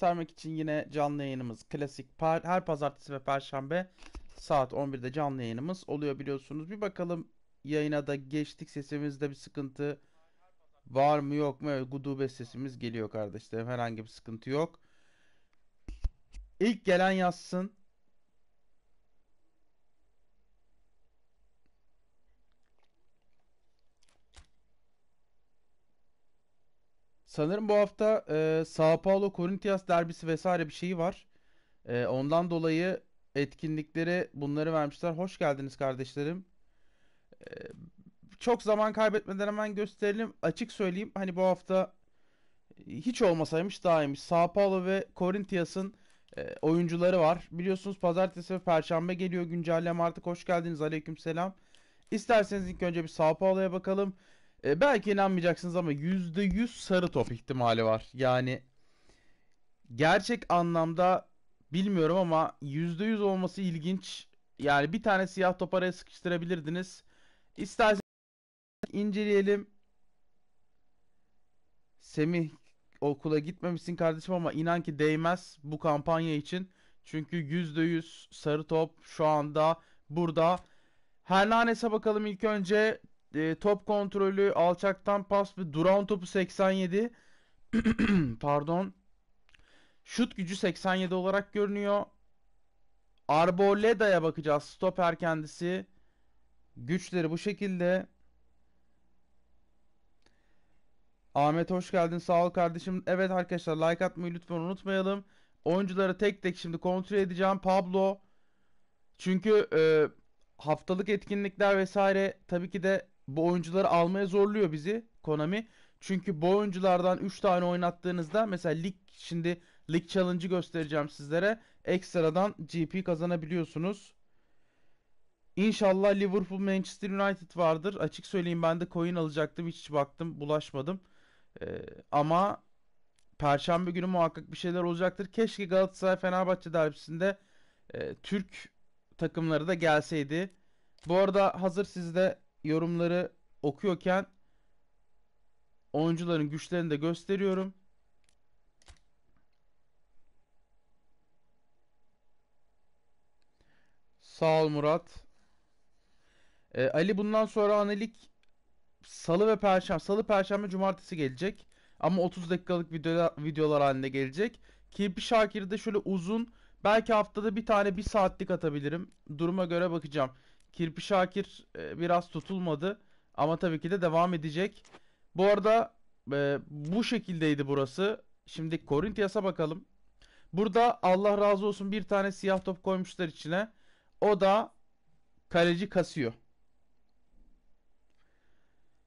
göstermek için yine canlı yayınımız klasik her pazartesi ve perşembe saat 11'de canlı yayınımız oluyor biliyorsunuz. Bir bakalım yayına da geçtik sesimizde bir sıkıntı var mı yok mu? Evet, gudube sesimiz geliyor kardeşlerim herhangi bir sıkıntı yok. İlk gelen yazsın. Sanırım bu hafta e, Sao Paulo Corinthians derbisi vesaire bir şeyi var. E, ondan dolayı etkinliklere bunları vermişler. Hoş geldiniz kardeşlerim. E, çok zaman kaybetmeden hemen gösterelim. Açık söyleyeyim hani bu hafta hiç olmasaymış daha iyiymiş. Sao Paulo ve Corinthians'ın e, oyuncuları var. Biliyorsunuz pazartesi ve perşembe geliyor güncelleme artık. Hoş geldiniz. Aleyküm selam. İsterseniz ilk önce bir Sao Paulo'ya bakalım. E, belki inanmayacaksınız ama %100 sarı top ihtimali var. Yani gerçek anlamda bilmiyorum ama %100 olması ilginç. Yani bir tane siyah top araya sıkıştırabilirdiniz. İsterseniz inceleyelim. Semih okula gitmemişsin kardeşim ama inan ki değmez bu kampanya için. Çünkü %100 sarı top şu anda burada. Hernanes'e bakalım ilk önce e, top kontrolü, alçaktan pas ve duran topu 87. Pardon. Şut gücü 87 olarak görünüyor. Arboleda'ya bakacağız. Stoper kendisi. Güçleri bu şekilde. Ahmet hoş geldin. Sağ ol kardeşim. Evet arkadaşlar like atmayı lütfen unutmayalım. Oyuncuları tek tek şimdi kontrol edeceğim. Pablo. Çünkü e, haftalık etkinlikler vesaire tabii ki de bu oyuncuları almaya zorluyor bizi Konami. Çünkü bu oyunculardan 3 tane oynattığınızda mesela lig şimdi lig challenge'ı göstereceğim sizlere. Ekstradan GP kazanabiliyorsunuz. İnşallah Liverpool Manchester United vardır. Açık söyleyeyim ben de coin alacaktım. Hiç baktım bulaşmadım. Ee, ama Perşembe günü muhakkak bir şeyler olacaktır. Keşke Galatasaray Fenerbahçe derbisinde e, Türk takımları da gelseydi. Bu arada hazır sizde yorumları okuyorken oyuncuların güçlerini de gösteriyorum. Sağ ol Murat. Ee, Ali bundan sonra analik salı ve perşembe, salı, perşembe, cumartesi gelecek. Ama 30 dakikalık video videolar halinde gelecek. Kirpi Şakir'i de şöyle uzun belki haftada bir tane bir saatlik atabilirim. Duruma göre bakacağım. Kirpi Şakir e, biraz tutulmadı. Ama tabii ki de devam edecek. Bu arada e, bu şekildeydi burası. Şimdi Corinthians'a bakalım. Burada Allah razı olsun bir tane siyah top koymuşlar içine. O da kaleci kasıyor.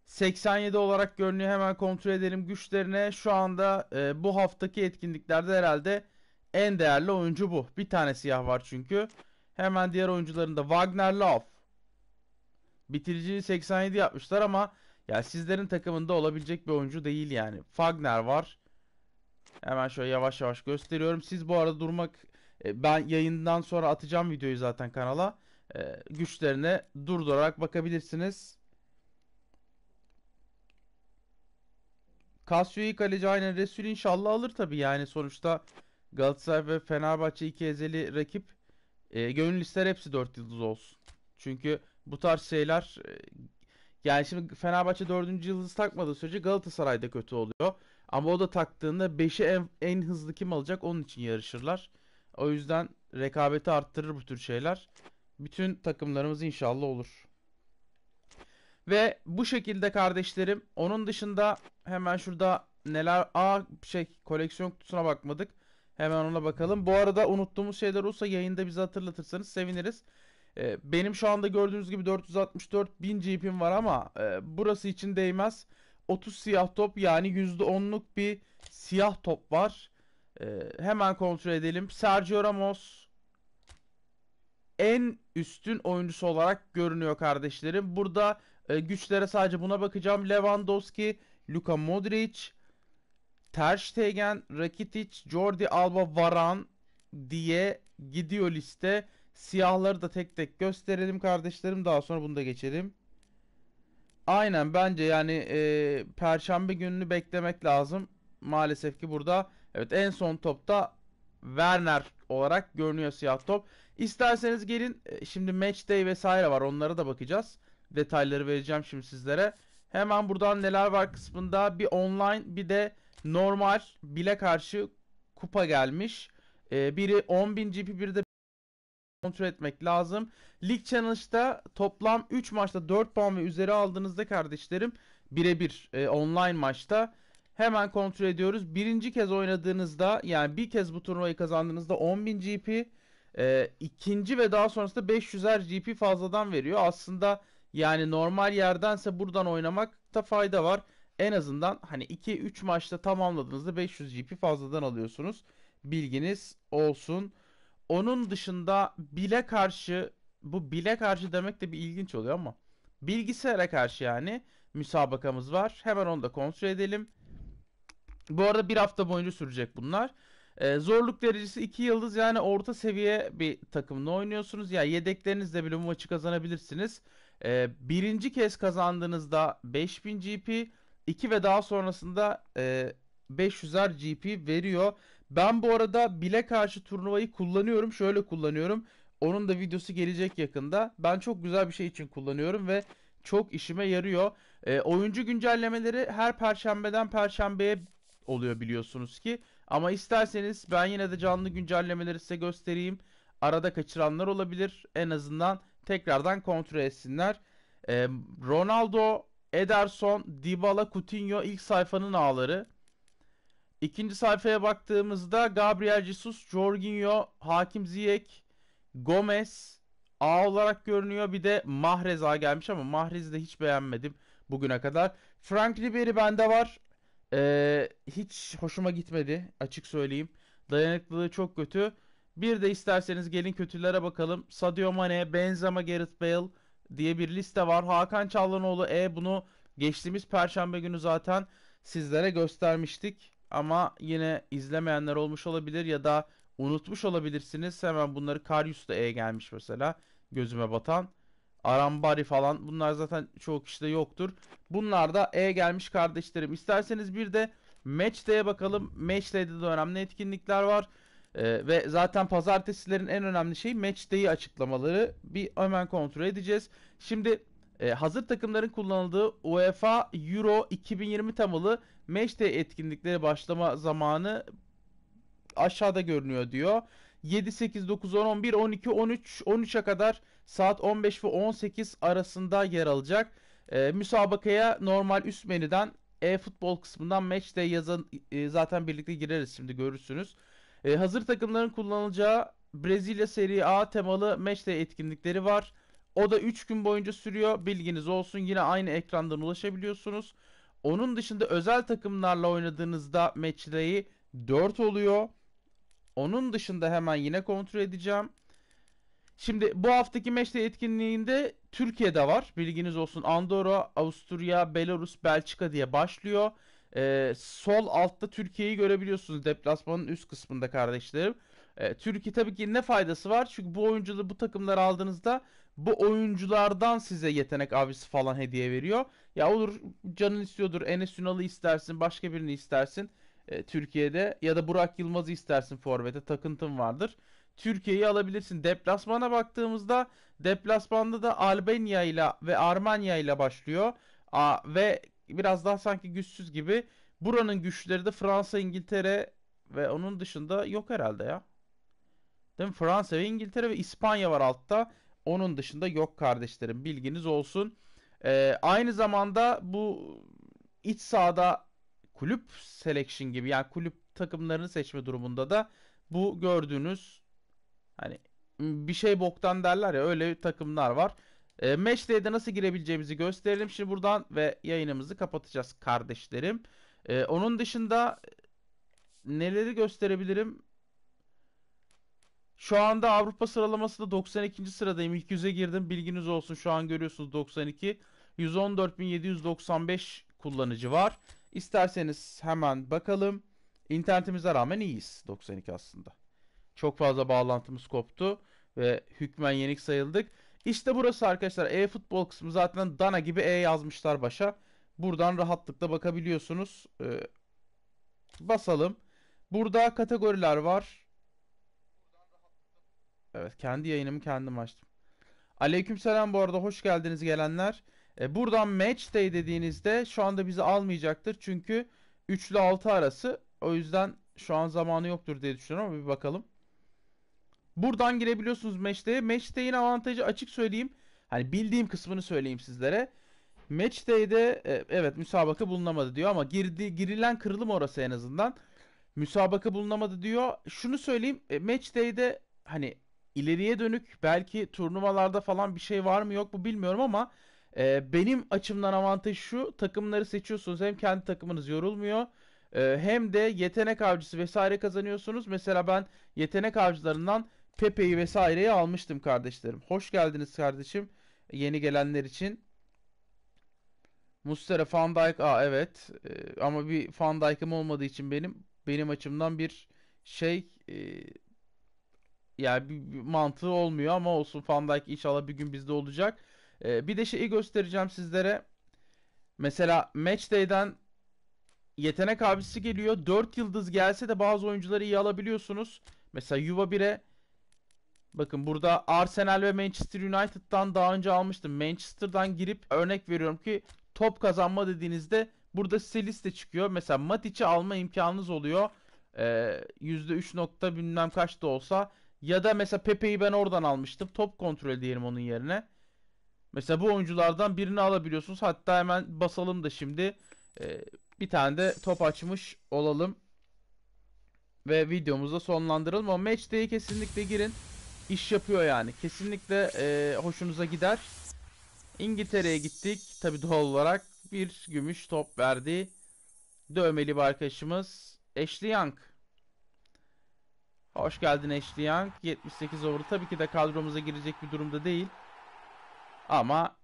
87 olarak görünüyor. Hemen kontrol edelim güçlerine. Şu anda e, bu haftaki etkinliklerde herhalde en değerli oyuncu bu. Bir tane siyah var çünkü. Hemen diğer oyuncuların da Wagner Love, Bitiriciyi 87 yapmışlar ama ya sizlerin takımında olabilecek bir oyuncu değil yani. Fagner var. Hemen şöyle yavaş yavaş gösteriyorum. Siz bu arada durmak e, ben yayından sonra atacağım videoyu zaten kanala. E, güçlerine durdurarak bakabilirsiniz. Casio'yu kaleci aynen Resul inşallah alır tabi yani sonuçta Galatasaray ve Fenerbahçe iki ezeli rakip. E, gönül ister hepsi 4 yıldız olsun. Çünkü bu tarz şeyler e, yani şimdi Fenerbahçe 4. yıldızı takmadığı sürece da kötü oluyor. Ama o da taktığında 5'i en, en hızlı kim alacak onun için yarışırlar. O yüzden rekabeti arttırır bu tür şeyler. Bütün takımlarımız inşallah olur. Ve bu şekilde kardeşlerim onun dışında hemen şurada neler a şey koleksiyon kutusuna bakmadık. Hemen ona bakalım. Bu arada unuttuğumuz şeyler olsa yayında bizi hatırlatırsanız seviniriz. E, benim şu anda gördüğünüz gibi 464 bin GP'm var ama e, burası için değmez. 30 siyah top yani %10'luk bir siyah top var. E, hemen kontrol edelim. Sergio Ramos en üstün oyuncusu olarak görünüyor kardeşlerim. Burada e, güçlere sadece buna bakacağım. Lewandowski, Luka Modric, Ter Stegen, Rakitic, Jordi Alba, Varan diye gidiyor liste. Siyahları da tek tek gösterelim kardeşlerim. Daha sonra bunu da geçelim. Aynen bence yani e, perşembe gününü beklemek lazım. Maalesef ki burada evet en son topta Werner olarak görünüyor siyah top. İsterseniz gelin e, şimdi match day vesaire var onlara da bakacağız. Detayları vereceğim şimdi sizlere. Hemen buradan neler var kısmında bir online bir de normal bile karşı kupa gelmiş. Ee, biri 10.000 GP biri de kontrol etmek lazım. Lig Challenge'da toplam 3 maçta 4 puan ve üzeri aldığınızda kardeşlerim birebir e, online maçta hemen kontrol ediyoruz. Birinci kez oynadığınızda yani bir kez bu turnuvayı kazandığınızda 10.000 GP e, ikinci ve daha sonrasında 500'er GP fazladan veriyor. Aslında yani normal yerdense buradan oynamakta fayda var. En azından hani 2-3 maçta tamamladığınızda 500 GP fazladan alıyorsunuz. Bilginiz olsun. Onun dışında bile karşı bu bile karşı demek de bir ilginç oluyor ama bilgisayara karşı yani müsabakamız var. Hemen onu da kontrol edelim. Bu arada bir hafta boyunca sürecek bunlar. Ee, zorluk derecesi 2 yıldız yani orta seviye bir takımla oynuyorsunuz. Ya yani yedeklerinizle bile bu maçı kazanabilirsiniz. Ee, birinci kez kazandığınızda 5000 GP, 2 ve daha sonrasında e, 500'er GP veriyor. Ben bu arada bile karşı turnuvayı kullanıyorum. Şöyle kullanıyorum. Onun da videosu gelecek yakında. Ben çok güzel bir şey için kullanıyorum ve çok işime yarıyor. E, oyuncu güncellemeleri her perşembeden perşembeye oluyor biliyorsunuz ki. Ama isterseniz ben yine de canlı güncellemeleri size göstereyim. Arada kaçıranlar olabilir. En azından tekrardan kontrol etsinler. E, Ronaldo, Ederson, Dybala, Coutinho ilk sayfanın ağları. İkinci sayfaya baktığımızda Gabriel Jesus, Jorginho, Hakim Ziyech, Gomez A olarak görünüyor. Bir de Mahrez A gelmiş ama Mahrez'i de hiç beğenmedim bugüne kadar. Frank Ribery bende var. Ee, hiç hoşuma gitmedi açık söyleyeyim. Dayanıklılığı çok kötü. Bir de isterseniz gelin kötülere bakalım. Sadio Mane, Benzema, Gareth Bale diye bir liste var. Hakan Çallanoğlu E bunu geçtiğimiz perşembe günü zaten sizlere göstermiştik. Ama yine izlemeyenler olmuş olabilir ya da unutmuş olabilirsiniz. Hemen bunları Karius da E gelmiş mesela gözüme batan. Arambari falan bunlar zaten çoğu kişide yoktur. Bunlar da E gelmiş kardeşlerim. İsterseniz bir de Matchday'e bakalım. Matchday'de de önemli etkinlikler var. Ee, ve zaten pazartesilerin en önemli şeyi Matchday'i açıklamaları. Bir hemen kontrol edeceğiz. Şimdi e, hazır takımların kullanıldığı UEFA Euro 2020 temalı match etkinlikleri başlama zamanı aşağıda görünüyor diyor. 7, 8, 9, 10, 11, 12, 13, 13'e kadar saat 15 ve 18 arasında yer alacak. E, müsabakaya normal üst menüden e-futbol kısmından match yazan e, zaten birlikte gireriz şimdi görürsünüz. E, hazır takımların kullanılacağı Brezilya Serie A temalı match etkinlikleri var. O da 3 gün boyunca sürüyor. Bilginiz olsun. Yine aynı ekrandan ulaşabiliyorsunuz. Onun dışında özel takımlarla oynadığınızda match ray'i 4 oluyor. Onun dışında hemen yine kontrol edeceğim. Şimdi bu haftaki meşte etkinliğinde Türkiye'de var. Bilginiz olsun Andorra, Avusturya, Belarus, Belçika diye başlıyor. Ee, sol altta Türkiye'yi görebiliyorsunuz deplasmanın üst kısmında kardeşlerim. Ee, Türkiye tabii ki ne faydası var? Çünkü bu oyuncuları bu takımlar aldığınızda bu oyunculardan size yetenek avcısı falan hediye veriyor. Ya olur canın istiyordur Enes Ünal'ı istersin başka birini istersin e, Türkiye'de ya da Burak Yılmaz'ı istersin Forvet'e takıntın vardır. Türkiye'yi alabilirsin. Deplasmana baktığımızda deplasmanda da Albanya ile ve Armanya ile başlıyor. A, ve biraz daha sanki güçsüz gibi. Buranın güçleri de Fransa, İngiltere ve onun dışında yok herhalde ya. Değil mi? Fransa ve İngiltere ve İspanya var altta. Onun dışında yok kardeşlerim bilginiz olsun. Ee, aynı zamanda bu iç sahada kulüp selection gibi yani kulüp takımlarını seçme durumunda da bu gördüğünüz hani bir şey boktan derler ya öyle takımlar var. E, ee, Matchday'de nasıl girebileceğimizi gösterelim şimdi buradan ve yayınımızı kapatacağız kardeşlerim. E, onun dışında neleri gösterebilirim? Şu anda Avrupa sıralamasında 92. sıradayım. İlk yüze girdim. Bilginiz olsun. Şu an görüyorsunuz 92. 114.795 kullanıcı var. İsterseniz hemen bakalım. İnternetimize rağmen iyiyiz 92 aslında. Çok fazla bağlantımız koptu ve hükmen yenik sayıldık. İşte burası arkadaşlar e-futbol kısmı zaten dana gibi e yazmışlar başa. Buradan rahatlıkla bakabiliyorsunuz. Ee, basalım. Burada kategoriler var. Evet kendi yayınımı kendim açtım. Aleykümselam bu arada hoş geldiniz gelenler. E, buradan match day dediğinizde şu anda bizi almayacaktır. Çünkü 3 ile 6 arası. O yüzden şu an zamanı yoktur diye düşünüyorum ama bir bakalım. Buradan girebiliyorsunuz match day'e. Match day'in avantajı açık söyleyeyim. Hani bildiğim kısmını söyleyeyim sizlere. Match day'de e, evet müsabaka bulunamadı diyor ama girdi, girilen kırılım orası en azından. Müsabaka bulunamadı diyor. Şunu söyleyeyim. E, match day'de hani ileriye dönük belki turnuvalarda falan bir şey var mı yok mu bilmiyorum ama e, benim açımdan avantaj şu takımları seçiyorsunuz hem kendi takımınız yorulmuyor e, hem de yetenek avcısı vesaire kazanıyorsunuz. Mesela ben yetenek avcılarından Pepe'yi vesaireyi almıştım kardeşlerim. Hoş geldiniz kardeşim yeni gelenler için. Mustera Van Dijk aa evet e, ama bir Van Dijk'ım olmadığı için benim benim açımdan bir şey e, yani bir, bir mantığı olmuyor ama olsun Van Dijk inşallah bir gün bizde olacak. Ee, bir de şeyi göstereceğim sizlere. Mesela Matchday'den yetenek abisi geliyor. 4 yıldız gelse de bazı oyuncuları iyi alabiliyorsunuz. Mesela Juve 1'e bakın burada Arsenal ve Manchester United'dan daha önce almıştım. Manchester'dan girip örnek veriyorum ki top kazanma dediğinizde burada size liste çıkıyor. Mesela Matic'i alma imkanınız oluyor. Ee, %3 nokta bilmem kaç da olsa ya da mesela Pepe'yi ben oradan almıştım. Top kontrol diyelim onun yerine. Mesela bu oyunculardan birini alabiliyorsunuz. Hatta hemen basalım da şimdi. Ee, bir tane de top açmış olalım. Ve videomuzu sonlandıralım. Ama Matchday'e kesinlikle girin. İş yapıyor yani. Kesinlikle e, hoşunuza gider. İngiltere'ye gittik. Tabi doğal olarak bir gümüş top verdi. Dövmeli bir arkadaşımız. Ashley Young. Hoş geldin Ashley Young. 78 over tabii ki de kadromuza girecek bir durumda değil. Ama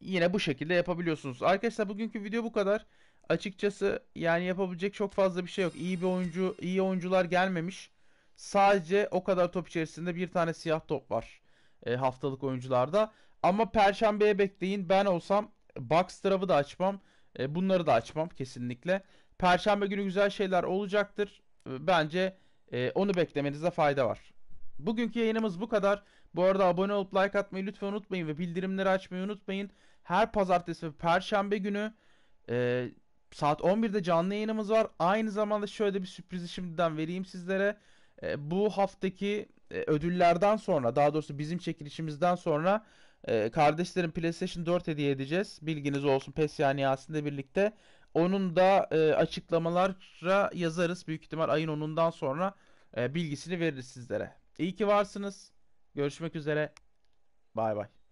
yine bu şekilde yapabiliyorsunuz. Arkadaşlar bugünkü video bu kadar. Açıkçası yani yapabilecek çok fazla bir şey yok. İyi bir oyuncu, iyi oyuncular gelmemiş. Sadece o kadar top içerisinde bir tane siyah top var. E, haftalık oyuncularda. Ama perşembeye bekleyin. Ben olsam box tarafı da açmam. E, bunları da açmam kesinlikle. Perşembe günü güzel şeyler olacaktır. E, bence e, onu beklemenize fayda var. Bugünkü yayınımız bu kadar. Bu arada abone olup like atmayı lütfen unutmayın ve bildirimleri açmayı unutmayın. Her pazartesi ve perşembe günü e, saat 11'de canlı yayınımız var. Aynı zamanda şöyle bir sürprizi şimdiden vereyim sizlere. E, bu haftaki e, ödüllerden sonra daha doğrusu bizim çekilişimizden sonra e, kardeşlerim PlayStation 4 hediye edeceğiz. Bilginiz olsun PES yani Yasin'le birlikte. Onun da e, açıklamalara yazarız. Büyük ihtimal ayın 10'undan sonra e, bilgisini veririz sizlere. İyi ki varsınız. Görüşmek üzere. Bay bay.